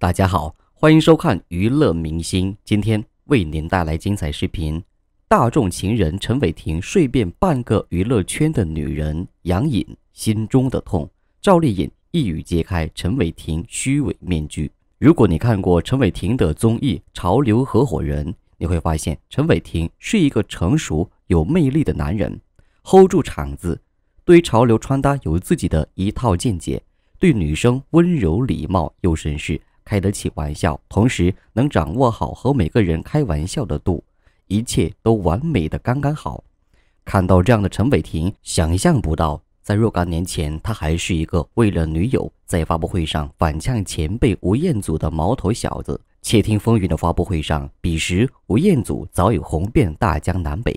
大家好，欢迎收看娱乐明星，今天为您带来精彩视频。大众情人陈伟霆睡遍半个娱乐圈的女人杨颖心中的痛，赵丽颖一语揭开陈伟霆虚伪面具。如果你看过陈伟霆的综艺《潮流合伙人》，你会发现陈伟霆是一个成熟有魅力的男人，hold 住场子，对潮流穿搭有自己的一套见解，对女生温柔礼貌又绅士。开得起玩笑，同时能掌握好和每个人开玩笑的度，一切都完美的刚刚好。看到这样的陈伟霆，想象不到在若干年前，他还是一个为了女友在发布会上反呛前辈吴彦祖的毛头小子。窃听风云的发布会上，彼时吴彦祖早已红遍大江南北，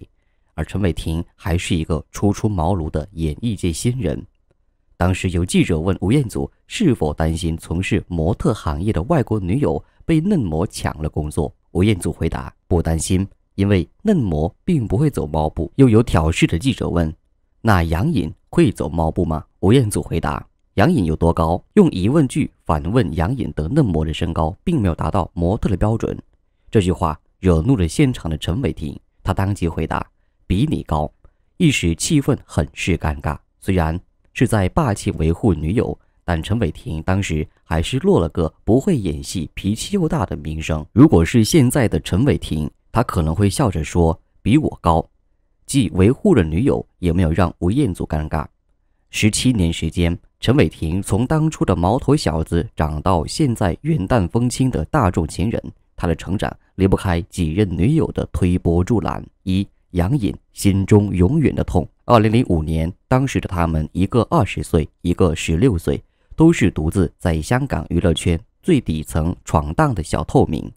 而陈伟霆还是一个初出茅庐的演艺界新人。当时有记者问吴彦祖是否担心从事模特行业的外国女友被嫩模抢了工作，吴彦祖回答不担心，因为嫩模并不会走猫步。又有挑事的记者问：“那杨颖会走猫步吗？”吴彦祖回答：“杨颖有多高？”用疑问句反问杨颖的嫩模的身高并没有达到模特的标准，这句话惹怒了现场的陈伟霆，他当即回答：“比你高。”一时气氛很是尴尬。虽然。是在霸气维护女友，但陈伟霆当时还是落了个不会演戏、脾气又大的名声。如果是现在的陈伟霆，他可能会笑着说：“比我高，既维护了女友，也没有让吴彦祖尴尬。”十七年时间，陈伟霆从当初的毛头小子长到现在云淡风轻的大众情人，他的成长离不开几任女友的推波助澜。一杨颖心中永远的痛。二零零五年，当时的他们，一个二十岁，一个十六岁，都是独自在香港娱乐圈最底层闯荡的小透明。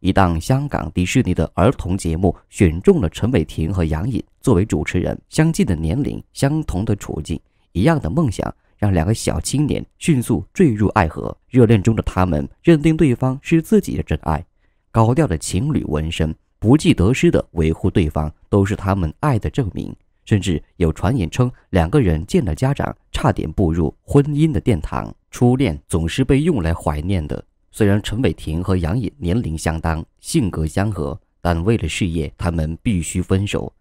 一档香港迪士尼的儿童节目选中了陈伟霆和杨颖作为主持人，相近的年龄，相同的处境，一样的梦想，让两个小青年迅速坠入爱河。热恋中的他们认定对方是自己的真爱，高调的情侣纹身。不计得失的维护对方，都是他们爱的证明。甚至有传言称，两个人见了家长，差点步入婚姻的殿堂。初恋总是被用来怀念的。虽然陈伟霆和杨颖年龄相当，性格相合，但为了事业，他们必须分手。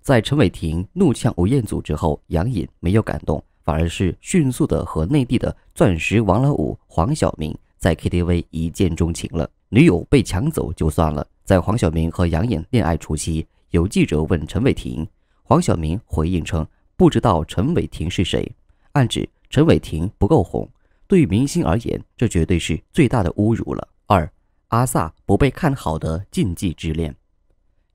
在陈伟霆怒呛吴彦祖之后，杨颖没有感动，反而是迅速的和内地的钻石王老五黄晓明在 KTV 一见钟情了。女友被抢走就算了。在黄晓明和杨颖恋爱初期，有记者问陈伟霆，黄晓明回应称不知道陈伟霆是谁，暗指陈伟霆不够红。对于明星而言，这绝对是最大的侮辱了。二阿萨不被看好的禁忌之恋，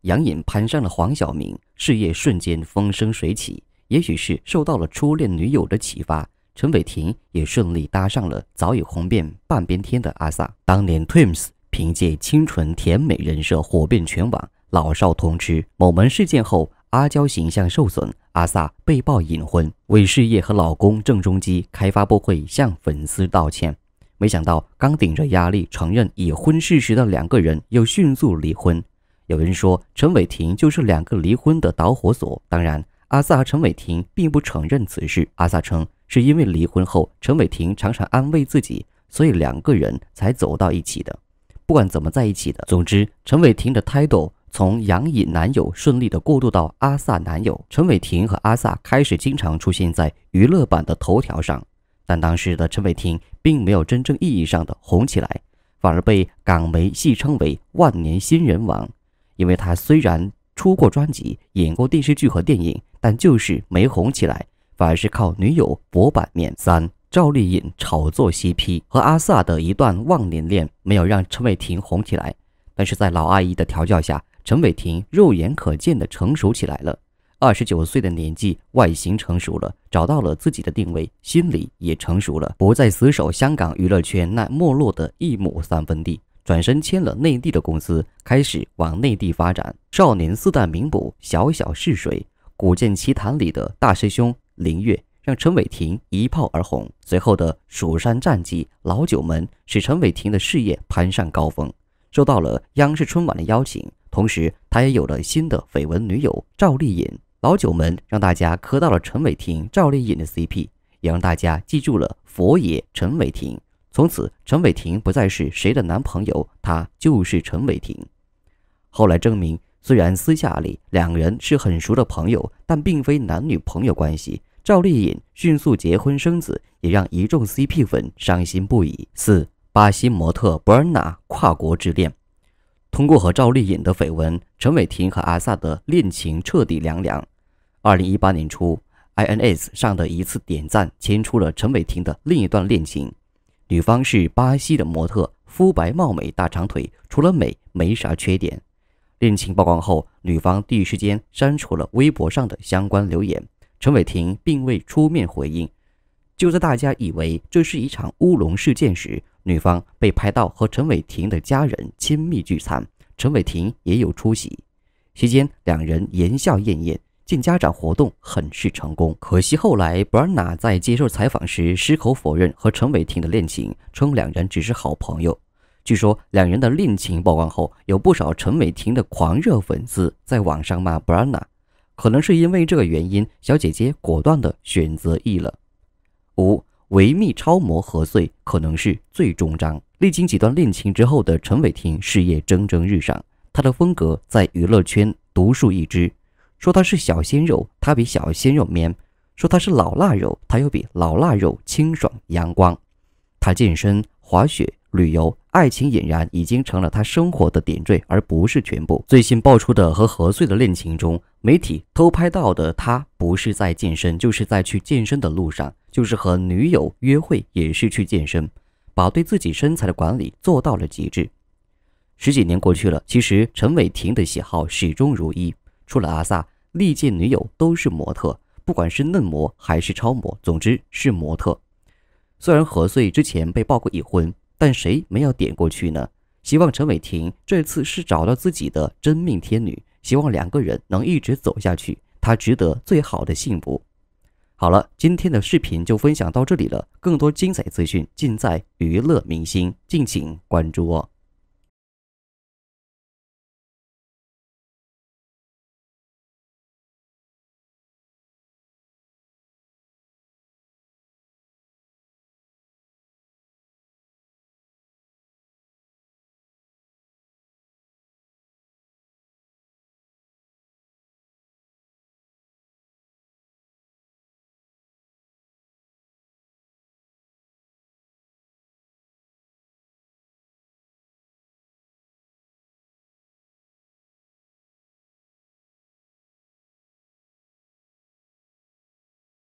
杨颖攀上了黄晓明，事业瞬间风生水起。也许是受到了初恋女友的启发，陈伟霆也顺利搭上了早已红遍半边天的阿萨，当年 Twins。凭借清纯甜美人设火遍全网，老少通吃。某门事件后，阿娇形象受损，阿 sa 被曝隐婚，为事业和老公郑中基开发布会向粉丝道歉。没想到刚顶着压力承认已婚事实的两个人，又迅速离婚。有人说陈伟霆就是两个离婚的导火索。当然，阿 sa 陈伟霆并不承认此事。阿 sa 称是因为离婚后陈伟霆常常安慰自己，所以两个人才走到一起的。不管怎么在一起的，总之陈伟霆的 title 从杨颖男友顺利的过渡到阿 sa 男友。陈伟霆和阿 sa 开始经常出现在娱乐版的头条上，但当时的陈伟霆并没有真正意义上的红起来，反而被港媒戏称为“万年新人王”，因为他虽然出过专辑、演过电视剧和电影，但就是没红起来，反而是靠女友博版面三。赵丽颖炒作 CP 和阿 sa 的一段忘年恋没有让陈伟霆红起来，但是在老阿姨的调教下，陈伟霆肉眼可见的成熟起来了。二十九岁的年纪，外形成熟了，找到了自己的定位，心理也成熟了，不再死守香港娱乐圈那没落的一亩三分地，转身签了内地的公司，开始往内地发展。少年四大名捕小小试水，《古剑奇谭里的大师兄林月。让陈伟霆一炮而红，随后的《蜀山战纪》《老九门》使陈伟霆的事业攀上高峰，收到了央视春晚的邀请，同时他也有了新的绯闻女友赵丽颖。《老九门》让大家磕到了陈伟霆、赵丽颖的 CP，也让大家记住了佛爷陈伟霆。从此，陈伟霆不再是谁的男朋友，他就是陈伟霆。后来证明，虽然私下里两人是很熟的朋友，但并非男女朋友关系。赵丽颖迅速结婚生子，也让一众 CP 粉伤心不已。四巴西模特博 n 纳跨国之恋，通过和赵丽颖的绯闻，陈伟霆和阿萨的恋情彻底凉凉。二零一八年初，INS 上的一次点赞牵出了陈伟霆的另一段恋情，女方是巴西的模特，肤白貌美，大长腿，除了美没啥缺点。恋情曝光后，女方第一时间删除了微博上的相关留言。陈伟霆并未出面回应。就在大家以为这是一场乌龙事件时，女方被拍到和陈伟霆的家人亲密聚餐，陈伟霆也有出席。期间，两人言笑晏晏，见家长活动很是成功。可惜后来，Bruna 在接受采访时矢口否认和陈伟霆的恋情，称两人只是好朋友。据说，两人的恋情曝光后，有不少陈伟霆的狂热粉丝在网上骂 Bruna。可能是因为这个原因，小姐姐果断的选择 E 了。五维密超模何穗可能是最终章。历经几段恋情之后的陈伟霆事业蒸蒸日上，他的风格在娱乐圈独树一帜。说他是小鲜肉，他比小鲜肉 man；说他是老腊肉，他又比老腊肉清爽阳光。他健身、滑雪。旅游、爱情俨然已经成了他生活的点缀，而不是全部。最新爆出的和何穗的恋情中，媒体偷拍到的他不是在健身，就是在去健身的路上，就是和女友约会也是去健身，把对自己身材的管理做到了极致。十几年过去了，其实陈伟霆的喜好始终如一，除了阿 sa，历届女友都是模特，不管是嫩模还是超模，总之是模特。虽然何穗之前被曝过已婚。但谁没有点过去呢？希望陈伟霆这次是找到自己的真命天女，希望两个人能一直走下去，他值得最好的幸福。好了，今天的视频就分享到这里了，更多精彩资讯尽在娱乐明星，敬请关注哦。